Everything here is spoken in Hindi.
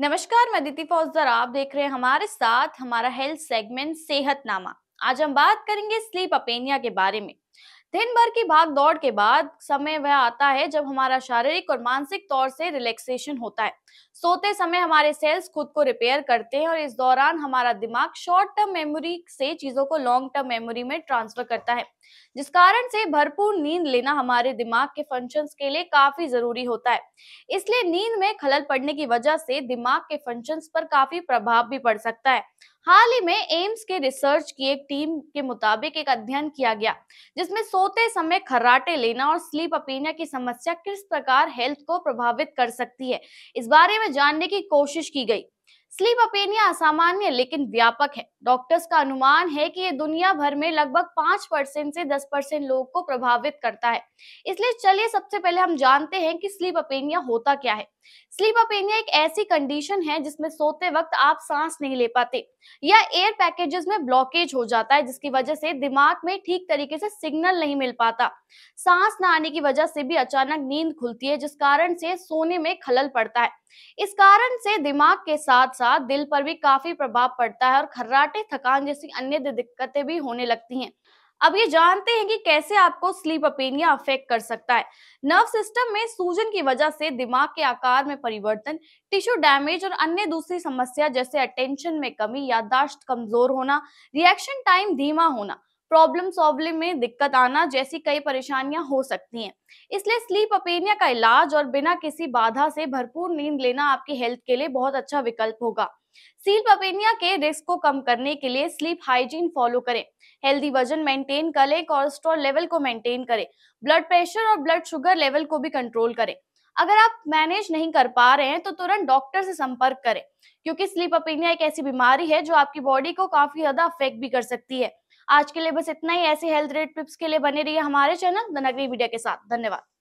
नमस्कार मैं दीति फौजदार आप देख रहे हैं हमारे साथ हमारा हेल्थ सेगमेंट सेहत नामा आज हम बात करेंगे स्लीप अपेनिया के बारे में दिन भर की भाग दौड़ के बाद समय वह आता है जब हमारा शारीरिक और मानसिक तौर से रिलैक्सेशन होता है सोते समय हमारे सेल्स खुद को रिपेयर करते हैं और इस दौरान हमारा दिमाग शॉर्ट टर्म मेमोरी से चीजों को लॉन्ग टर्म मेमोरी में ट्रांसफर करता है जिस कारण से भरपूर नींद लेना हमारे दिमाग के फंक्शन के लिए काफी जरूरी होता है इसलिए नींद में खलल पड़ने की वजह से दिमाग के फंक्शन पर काफी प्रभाव भी पड़ सकता है हाल ही में एम्स के रिसर्च की एक टीम के मुताबिक एक अध्ययन किया गया जिसमें सोते समय खर्राटे लेना और स्लीप अपीनिया की समस्या किस प्रकार हेल्थ को प्रभावित कर सकती है इस बारे में जानने की कोशिश की गई स्लीप अपेनिया असामान्य लेकिन व्यापक है डॉक्टर्स का अनुमान है कि ये दुनिया भर में लगभग पांच परसेंट से दस परसेंट लोगों को प्रभावित करता है इसलिए चलिए सबसे पहले हम जानते हैं कि स्लीप अपेनिया होता क्या है स्लीप अपेनिया एक ऐसी कंडीशन है जिसमें सोते वक्त आप सांस नहीं ले पाते या एयर पैकेजेस में ब्लॉकेज हो जाता है जिसकी वजह से दिमाग में ठीक तरीके से सिग्नल नहीं मिल पाता सांस न आने की वजह से भी अचानक नींद खुलती है जिस कारण से सोने में खलल पड़ता है इस कारण से दिमाग के साथ साथ दिल पर भी काफी प्रभाव पड़ता है और खर्राट घबराहटें थकान जैसी अन्य दिक्कतें भी होने लगती हैं अब ये जानते हैं कि कैसे आपको स्लीप अपेनिया अफेक्ट कर सकता है नर्व सिस्टम में सूजन की वजह से दिमाग के आकार में परिवर्तन टिश्यू डैमेज और अन्य दूसरी समस्या जैसे अटेंशन में कमी याददाश्त कमजोर होना रिएक्शन टाइम धीमा होना प्रॉब्लम सॉल्विंग में दिक्कत आना जैसी कई परेशानियां हो सकती हैं इसलिए स्लीप अपेनिया का इलाज और बिना किसी बाधा से भरपूर नींद लेना आपकी हेल्थ के लिए बहुत अच्छा विकल्प होगा स्लीप अपेनिया के रिस्क को कम करने के लिए स्लीप हाइजीन फॉलो करें हेल्दी वजन मेंटेन करें कोलेस्ट्रॉल लेवल को मेंटेन करें ब्लड प्रेशर और ब्लड शुगर लेवल को भी कंट्रोल करें अगर आप मैनेज नहीं कर पा रहे हैं तो तुरंत डॉक्टर से संपर्क करें क्योंकि स्लीप अपेनिया एक ऐसी बीमारी है जो आपकी बॉडी को काफी ज्यादा अफेक्ट भी कर सकती है आज के लिए बस इतना ही ऐसे हेल्थ रेट टिप्स के लिए बने रहिए हमारे चैनल द नगरी मीडिया के साथ धन्यवाद